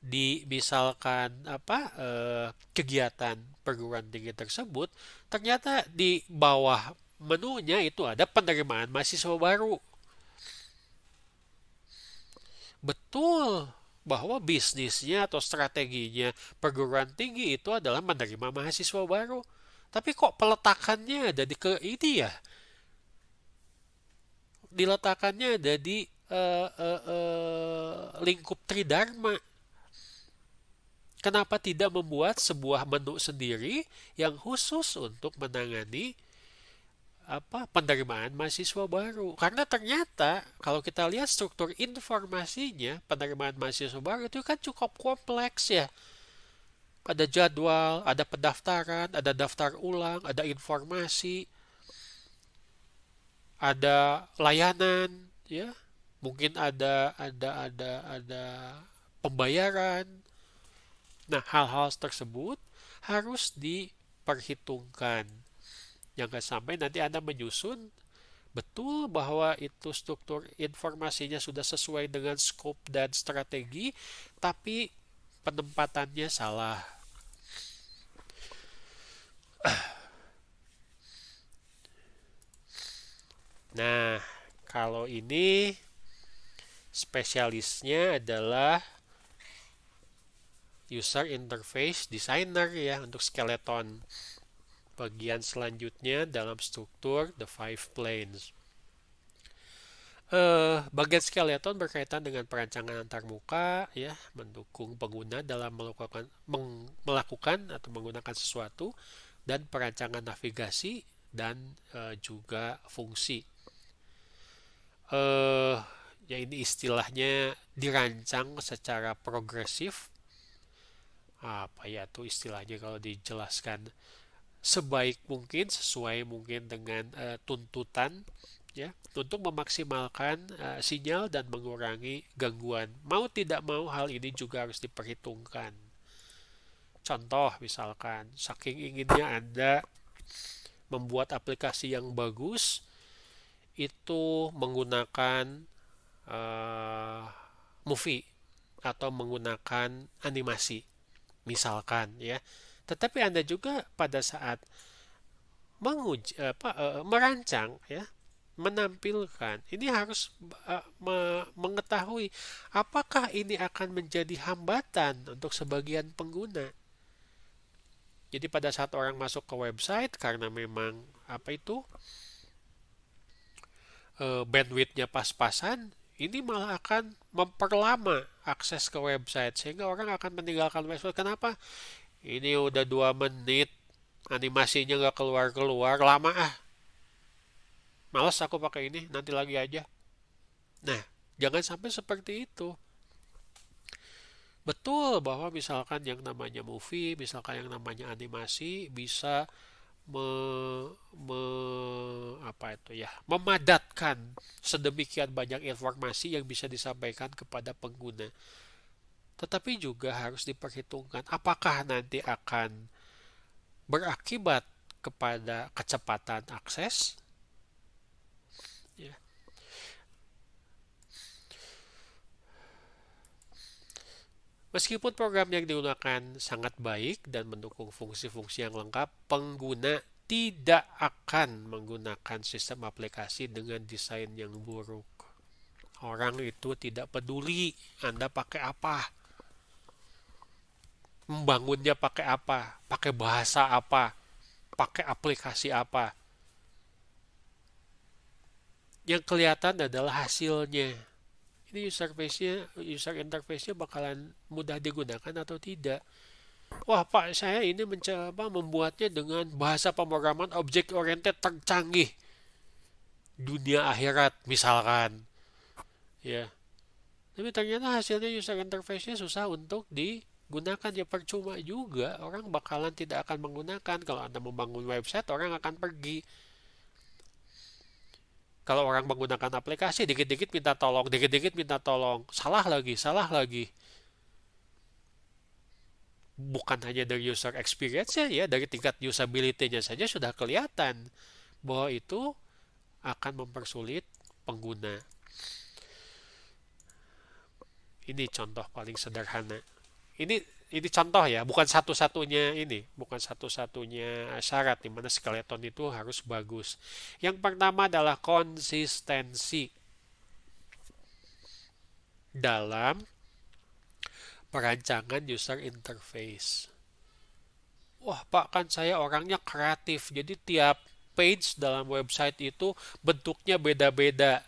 di misalkan apa eh, kegiatan perguruan tinggi tersebut, ternyata di bawah menunya itu ada penerimaan mahasiswa baru. Betul bahwa bisnisnya atau strateginya perguruan tinggi itu adalah menerima mahasiswa baru tapi kok peletakannya jadi ke ini ya? Diletakannya jadi uh, uh, uh, lingkup tridharma. Kenapa tidak membuat sebuah menu sendiri yang khusus untuk menangani apa penerimaan mahasiswa baru? Karena ternyata kalau kita lihat struktur informasinya penerimaan mahasiswa baru itu kan cukup kompleks ya ada jadwal, ada pendaftaran, ada daftar ulang, ada informasi, ada layanan, ya. Mungkin ada ada ada ada pembayaran. Nah, hal-hal tersebut harus diperhitungkan. Jangan sampai nanti Anda menyusun betul bahwa itu struktur informasinya sudah sesuai dengan scope dan strategi, tapi penempatannya salah. Nah, kalau ini spesialisnya adalah user interface designer ya untuk skeleton. Bagian selanjutnya dalam struktur the five planes eh, bagian skeleton berkaitan dengan perancangan antarmuka ya mendukung pengguna dalam melakukan meng, melakukan atau menggunakan sesuatu dan perancangan navigasi dan eh, juga fungsi eh, ya ini istilahnya dirancang secara progresif apa ya tuh istilahnya kalau dijelaskan sebaik mungkin sesuai mungkin dengan eh, tuntutan ya untuk memaksimalkan uh, sinyal dan mengurangi gangguan. Mau tidak mau hal ini juga harus diperhitungkan. Contoh misalkan saking inginnya Anda membuat aplikasi yang bagus itu menggunakan uh, movie atau menggunakan animasi misalkan ya. Tetapi Anda juga pada saat menguji apa eh, merancang ya menampilkan. Ini harus uh, mengetahui apakah ini akan menjadi hambatan untuk sebagian pengguna. Jadi pada saat orang masuk ke website karena memang apa itu uh, bandwidthnya pas-pasan, ini malah akan memperlama akses ke website sehingga orang akan meninggalkan website. Kenapa? Ini udah dua menit animasinya nggak keluar-keluar lama ah Males aku pakai ini, nanti lagi aja. Nah, jangan sampai seperti itu. Betul bahwa misalkan yang namanya movie, misalkan yang namanya animasi bisa me, me, apa itu ya memadatkan sedemikian banyak informasi yang bisa disampaikan kepada pengguna tetapi juga harus diperhitungkan apakah nanti akan berakibat kepada kecepatan akses Meskipun program yang digunakan sangat baik dan mendukung fungsi-fungsi yang lengkap, pengguna tidak akan menggunakan sistem aplikasi dengan desain yang buruk. Orang itu tidak peduli Anda pakai apa. Membangunnya pakai apa, pakai bahasa apa, pakai aplikasi apa. Yang kelihatan adalah hasilnya ini user face-nya, user interface-nya bakalan mudah digunakan atau tidak. Wah Pak, saya ini mencoba membuatnya dengan bahasa pemrograman objek oriented tercanggih. Dunia akhirat misalkan. Ya. Tapi ternyata hasilnya user interface-nya susah untuk digunakan ya percuma juga orang bakalan tidak akan menggunakan kalau Anda membangun website orang akan pergi kalau orang menggunakan aplikasi, dikit-dikit minta tolong, dikit-dikit minta tolong, salah lagi, salah lagi. Bukan hanya dari user experience-nya ya, dari tingkat usability-nya saja sudah kelihatan bahwa itu akan mempersulit pengguna. Ini contoh paling sederhana. Ini ini contoh ya, bukan satu-satunya ini, bukan satu-satunya syarat di mana skeleton itu harus bagus. Yang pertama adalah konsistensi dalam perancangan user interface. Wah, Pak, kan saya orangnya kreatif. Jadi tiap page dalam website itu bentuknya beda-beda.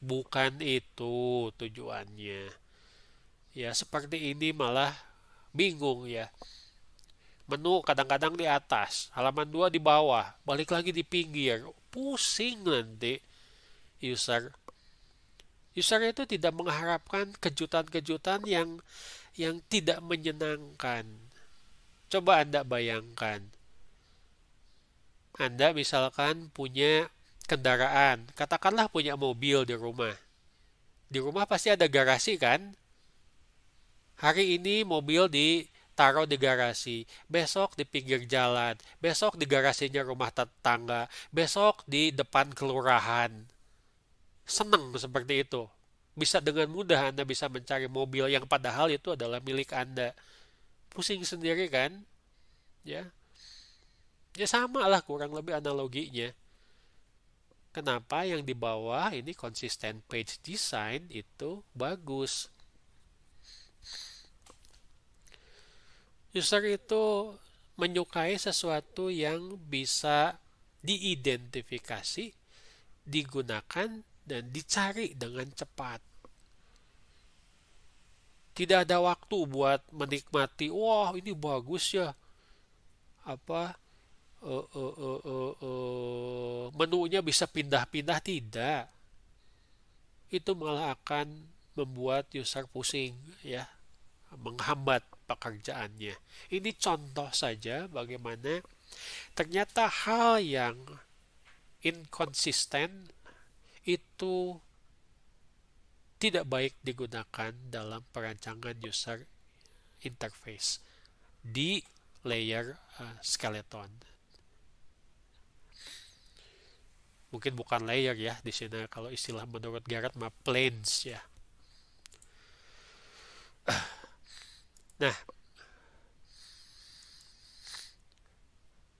Bukan itu tujuannya ya seperti ini malah bingung ya menu kadang-kadang di atas halaman dua di bawah balik lagi di pinggir pusing nanti user user itu tidak mengharapkan kejutan-kejutan yang yang tidak menyenangkan coba anda bayangkan anda misalkan punya kendaraan katakanlah punya mobil di rumah di rumah pasti ada garasi kan Hari ini mobil ditaruh di garasi, besok di pinggir jalan, besok di garasinya rumah tetangga, besok di depan kelurahan. Seneng seperti itu. Bisa dengan mudah Anda bisa mencari mobil yang padahal itu adalah milik Anda. Pusing sendiri kan? Ya. Ya sama lah kurang lebih analoginya. Kenapa yang di bawah ini konsisten page design itu bagus User itu menyukai sesuatu yang bisa diidentifikasi, digunakan, dan dicari dengan cepat. Tidak ada waktu buat menikmati, wah ini bagus ya, apa uh, uh, uh, uh, uh, menunya bisa pindah-pindah tidak. Itu malah akan membuat user pusing ya menghambat pekerjaannya. Ini contoh saja bagaimana ternyata hal yang inkonsisten itu tidak baik digunakan dalam perancangan user interface di layer eh, skeleton. Mungkin bukan layer ya di sini kalau istilah menurut Garrett mah planes ya. Nah,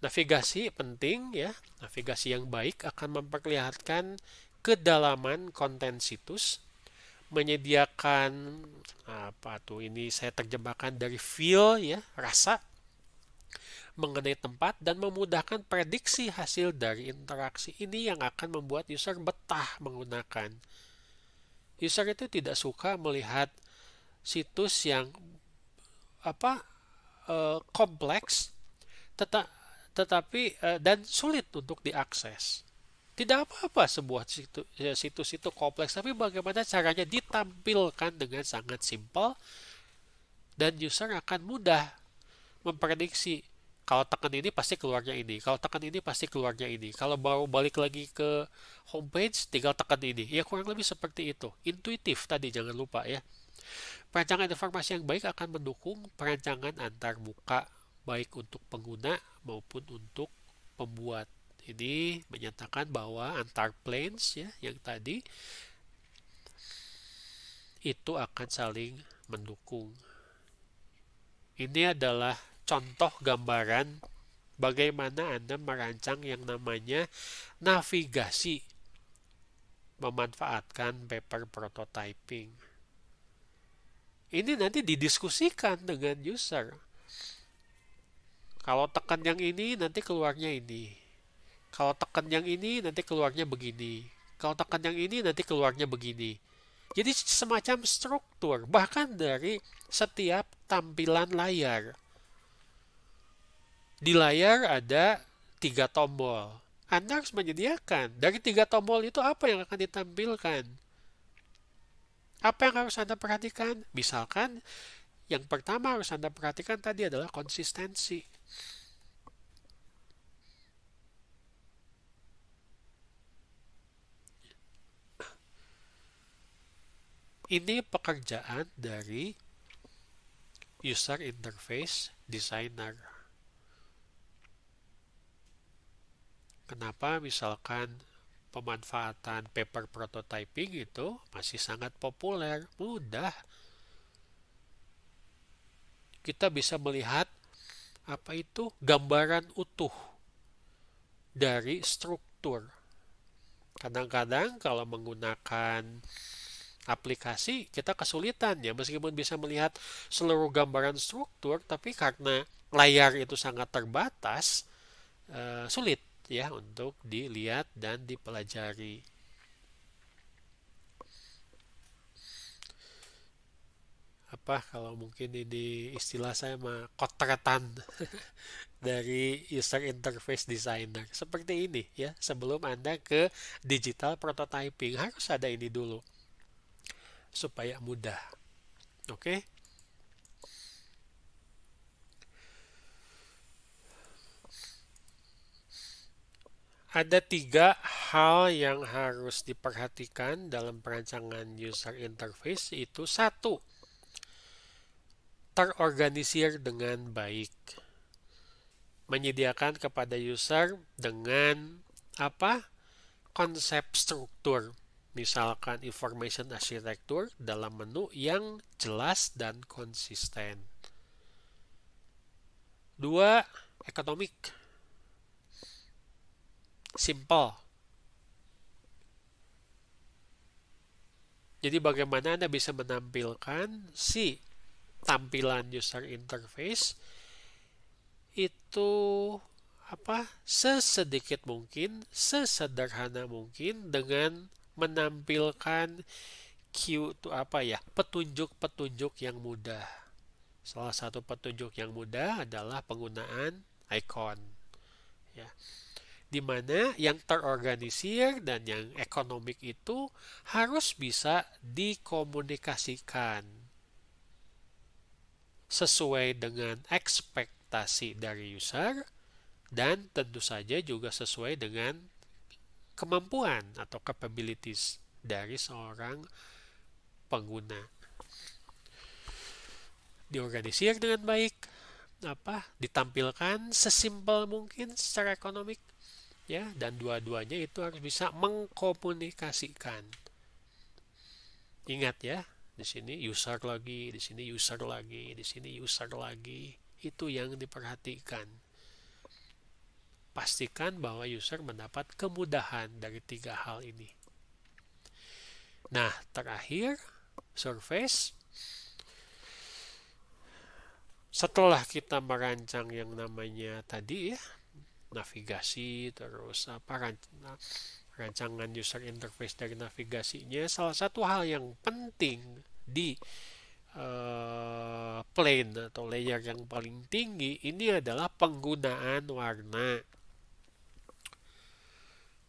navigasi penting ya. Navigasi yang baik akan memperlihatkan kedalaman konten situs, menyediakan apa tuh ini saya terjemahkan dari feel ya, rasa mengenai tempat dan memudahkan prediksi hasil dari interaksi ini yang akan membuat user betah menggunakan. User itu tidak suka melihat situs yang apa uh, kompleks teta tetapi uh, dan sulit untuk diakses. Tidak apa-apa sebuah ya, situs itu kompleks, tapi bagaimana caranya ditampilkan dengan sangat simpel dan user akan mudah memprediksi kalau tekan ini pasti keluarnya ini, kalau tekan ini pasti keluarnya ini. Kalau baru balik lagi ke homepage, tinggal tekan ini. Ya kurang lebih seperti itu. Intuitif tadi jangan lupa ya. Perancangan informasi yang baik akan mendukung perancangan antar muka baik untuk pengguna maupun untuk pembuat. Ini menyatakan bahwa antar planes ya yang tadi itu akan saling mendukung. Ini adalah contoh gambaran bagaimana Anda merancang yang namanya navigasi memanfaatkan paper prototyping. Ini nanti didiskusikan dengan user. Kalau tekan yang ini nanti keluarnya ini. Kalau tekan yang ini nanti keluarnya begini. Kalau tekan yang ini nanti keluarnya begini. Jadi semacam struktur bahkan dari setiap tampilan layar. Di layar ada tiga tombol. Anda harus menyediakan dari tiga tombol itu apa yang akan ditampilkan. Apa yang harus Anda perhatikan? Misalkan, yang pertama harus Anda perhatikan tadi adalah konsistensi. Ini pekerjaan dari user interface designer. Kenapa misalkan pemanfaatan paper prototyping itu masih sangat populer, mudah. Kita bisa melihat apa itu gambaran utuh dari struktur. Kadang-kadang kalau menggunakan aplikasi kita kesulitan ya meskipun bisa melihat seluruh gambaran struktur tapi karena layar itu sangat terbatas eh, sulit ya untuk dilihat dan dipelajari. Apa kalau mungkin ini istilah saya mah kotretan dari user interface designer. Seperti ini ya, sebelum Anda ke digital prototyping harus ada ini dulu supaya mudah. Oke. Okay? ada tiga hal yang harus diperhatikan dalam perancangan user interface itu satu terorganisir dengan baik menyediakan kepada user dengan apa konsep struktur misalkan information architecture dalam menu yang jelas dan konsisten dua ekonomik simple. Jadi bagaimana Anda bisa menampilkan si tampilan user interface itu apa sesedikit mungkin, sesederhana mungkin dengan menampilkan cue itu apa ya? petunjuk-petunjuk yang mudah. Salah satu petunjuk yang mudah adalah penggunaan icon. Ya di mana yang terorganisir dan yang ekonomik itu harus bisa dikomunikasikan sesuai dengan ekspektasi dari user dan tentu saja juga sesuai dengan kemampuan atau capabilities dari seorang pengguna. Diorganisir dengan baik, apa ditampilkan sesimpel mungkin secara ekonomik ya dan dua-duanya itu harus bisa mengkomunikasikan. Ingat ya, di sini user lagi, di sini user lagi, di sini user lagi. Itu yang diperhatikan. Pastikan bahwa user mendapat kemudahan dari tiga hal ini. Nah, terakhir, surface. Setelah kita merancang yang namanya tadi ya, navigasi terus apa rancangan user interface dari navigasinya salah satu hal yang penting di uh, plane atau layer yang paling tinggi ini adalah penggunaan warna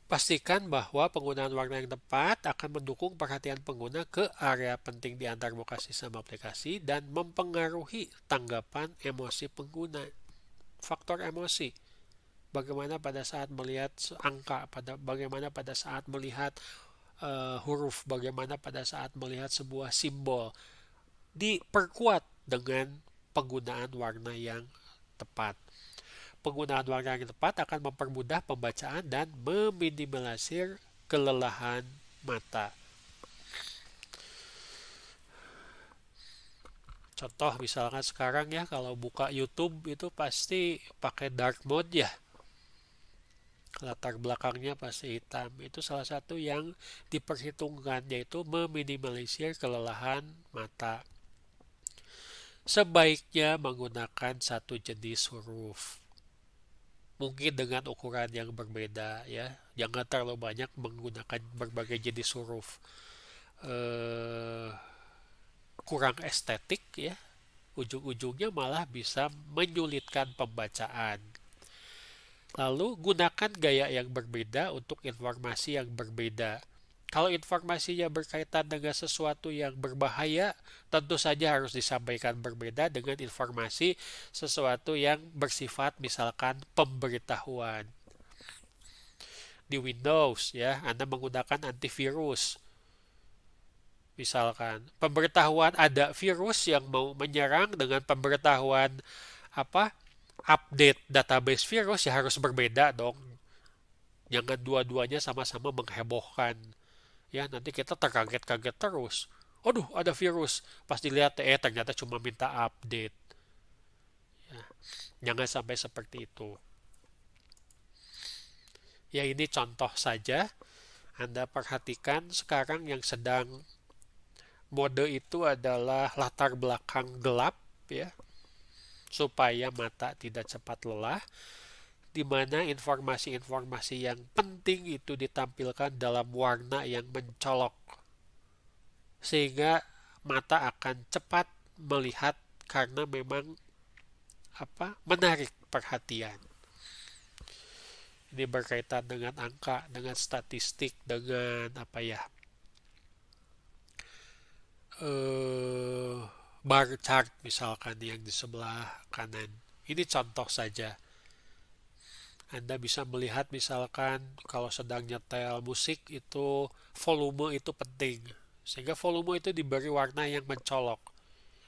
pastikan bahwa penggunaan warna yang tepat akan mendukung perhatian pengguna ke area penting di antar lokasi sama aplikasi dan mempengaruhi tanggapan emosi pengguna faktor emosi bagaimana pada saat melihat angka, pada bagaimana pada saat melihat uh, huruf, bagaimana pada saat melihat sebuah simbol. Diperkuat dengan penggunaan warna yang tepat. Penggunaan warna yang tepat akan mempermudah pembacaan dan meminimalisir kelelahan mata. Contoh misalkan sekarang ya kalau buka YouTube itu pasti pakai dark mode ya latar belakangnya pasti hitam. Itu salah satu yang diperhitungkan yaitu meminimalisir kelelahan mata. Sebaiknya menggunakan satu jenis huruf. Mungkin dengan ukuran yang berbeda ya. Jangan terlalu banyak menggunakan berbagai jenis huruf. Eh, kurang estetik ya ujung-ujungnya malah bisa menyulitkan pembacaan Lalu gunakan gaya yang berbeda untuk informasi yang berbeda. Kalau informasinya berkaitan dengan sesuatu yang berbahaya, tentu saja harus disampaikan berbeda dengan informasi sesuatu yang bersifat misalkan pemberitahuan. Di Windows ya, Anda menggunakan antivirus. Misalkan pemberitahuan ada virus yang mau menyerang dengan pemberitahuan apa? update database virus ya harus berbeda dong. Jangan dua-duanya sama-sama menghebohkan. Ya, nanti kita terkaget-kaget terus. Aduh, ada virus. Pas dilihat, eh ternyata cuma minta update. Ya, jangan sampai seperti itu. Ya, ini contoh saja. Anda perhatikan sekarang yang sedang mode itu adalah latar belakang gelap ya supaya mata tidak cepat lelah di mana informasi-informasi yang penting itu ditampilkan dalam warna yang mencolok sehingga mata akan cepat melihat karena memang apa menarik perhatian ini berkaitan dengan angka, dengan statistik, dengan apa ya? Eh bar chart misalkan yang di sebelah kanan. Ini contoh saja. Anda bisa melihat misalkan kalau sedang nyetel musik itu volume itu penting. Sehingga volume itu diberi warna yang mencolok.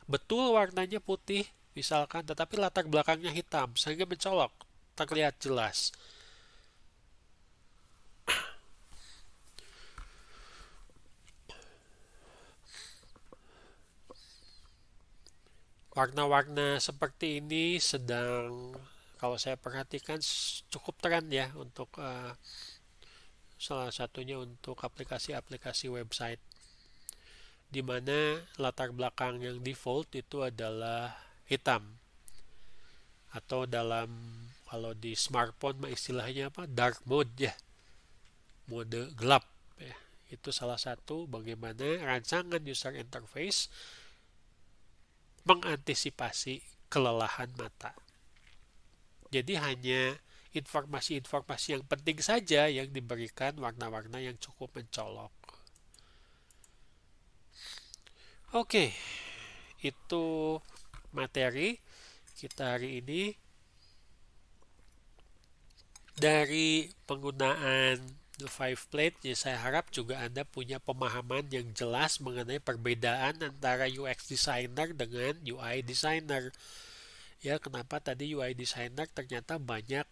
Betul warnanya putih misalkan tetapi latar belakangnya hitam sehingga mencolok, terlihat jelas. warna-warna seperti ini sedang kalau saya perhatikan cukup tren ya untuk uh, salah satunya untuk aplikasi-aplikasi website di mana latar belakang yang default itu adalah hitam atau dalam kalau di smartphone istilahnya apa dark mode ya mode gelap ya itu salah satu bagaimana rancangan user interface mengantisipasi kelelahan mata. Jadi hanya informasi-informasi yang penting saja yang diberikan warna-warna yang cukup mencolok. Oke, itu materi kita hari ini dari penggunaan The Five Plate, ya saya harap juga Anda punya pemahaman yang jelas mengenai perbedaan antara UX designer dengan UI designer. Ya, kenapa tadi UI designer ternyata banyak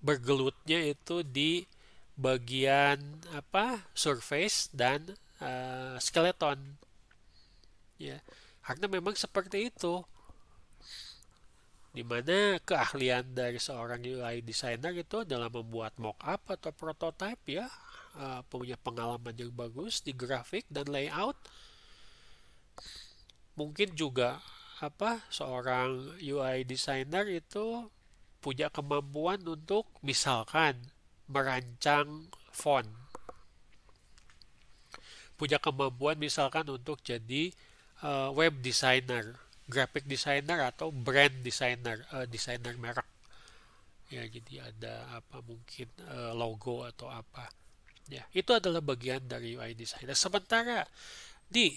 bergelutnya itu di bagian apa? surface dan uh, skeleton. Ya. Karena memang seperti itu dimana keahlian dari seorang UI designer itu dalam membuat mock-up atau prototype ya eh, punya pengalaman yang bagus di grafik dan layout mungkin juga apa seorang UI designer itu punya kemampuan untuk misalkan merancang font punya kemampuan misalkan untuk jadi uh, web designer graphic designer atau brand designer uh, designer merek ya jadi ada apa mungkin uh, logo atau apa ya itu adalah bagian dari UI designer sementara di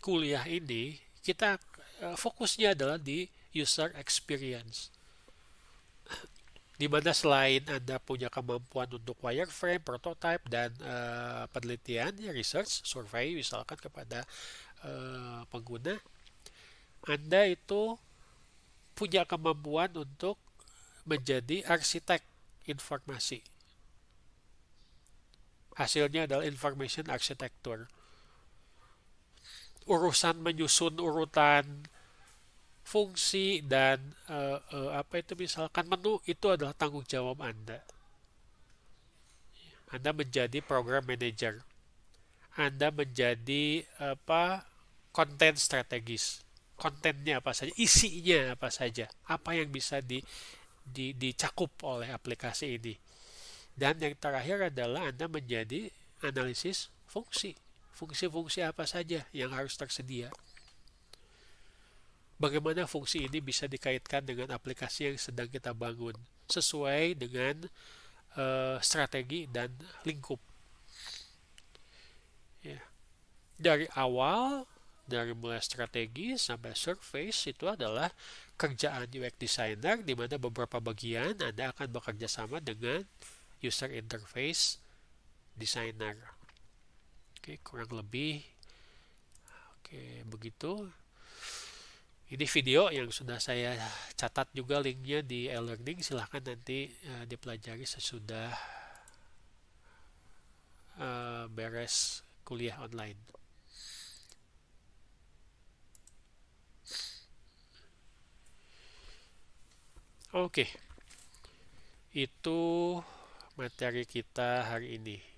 kuliah ini kita uh, fokusnya adalah di user experience di mana selain Anda punya kemampuan untuk wireframe, prototype, dan uh, penelitian, ya, research, survei misalkan kepada uh, pengguna, anda itu punya kemampuan untuk menjadi arsitek informasi. Hasilnya adalah information architecture. Urusan menyusun urutan fungsi dan uh, uh, apa itu misalkan menu itu adalah tanggung jawab Anda. Anda menjadi program manager. Anda menjadi apa konten strategis kontennya apa saja, isinya apa saja, apa yang bisa di, di, dicakup oleh aplikasi ini. Dan yang terakhir adalah Anda menjadi analisis fungsi. Fungsi-fungsi apa saja yang harus tersedia. Bagaimana fungsi ini bisa dikaitkan dengan aplikasi yang sedang kita bangun sesuai dengan uh, strategi dan lingkup. Ya. Dari awal dari mulai strategi sampai surface itu adalah kerjaan UX designer di mana beberapa bagian Anda akan bekerja sama dengan user interface designer. Oke, kurang lebih oke begitu. Ini video yang sudah saya catat juga linknya di e-learning. Silahkan nanti uh, dipelajari sesudah uh, beres kuliah online. Oke, okay. itu materi kita hari ini.